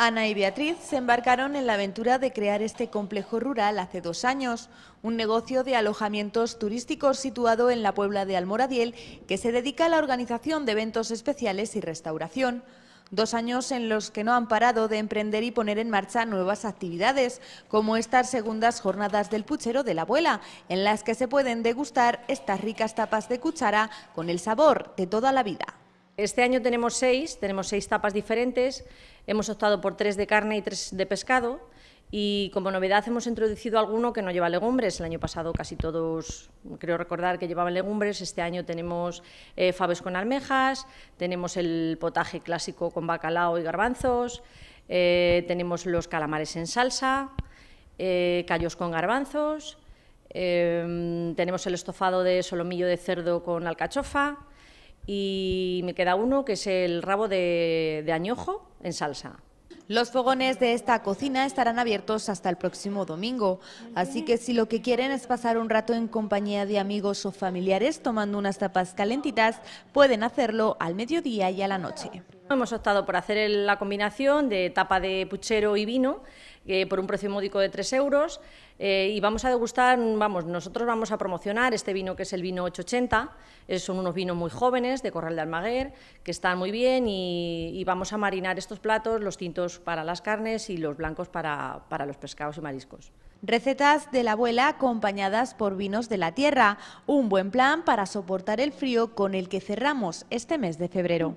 Ana y Beatriz se embarcaron en la aventura de crear este complejo rural hace dos años, un negocio de alojamientos turísticos situado en la Puebla de Almoradiel que se dedica a la organización de eventos especiales y restauración. Dos años en los que no han parado de emprender y poner en marcha nuevas actividades, como estas segundas jornadas del puchero de la abuela, en las que se pueden degustar estas ricas tapas de cuchara con el sabor de toda la vida. Este año tenemos seis, tenemos seis tapas diferentes, hemos optado por tres de carne y tres de pescado y como novedad hemos introducido alguno que no lleva legumbres. El año pasado casi todos, creo recordar, que llevaban legumbres. Este año tenemos eh, faves con almejas, tenemos el potaje clásico con bacalao y garbanzos, eh, tenemos los calamares en salsa, eh, callos con garbanzos, eh, tenemos el estofado de solomillo de cerdo con alcachofa, y me queda uno que es el rabo de, añojo en salsa. Los fogones de esta cocina estarán abiertos hasta el próximo domingo, así que si lo que quieren es pasar un rato en compañía de amigos o familiares tomando unas tapas calentitas, pueden hacerlo al mediodía y a la noche. Hemos optado por hacer la combinación de tapa de puchero y vino eh, por un precio módico de 3 euros eh, y vamos a degustar, vamos, nosotros vamos a promocionar este vino que es el vino 880, eh, son unos vinos muy jóvenes de Corral de Almaguer que están muy bien y, vamos a marinar estos platos, los tintos para las carnes y los blancos para los pescados y mariscos. Recetas de la abuela acompañadas por vinos de la tierra, un buen plan para soportar el frío con el que cerramos este mes de febrero.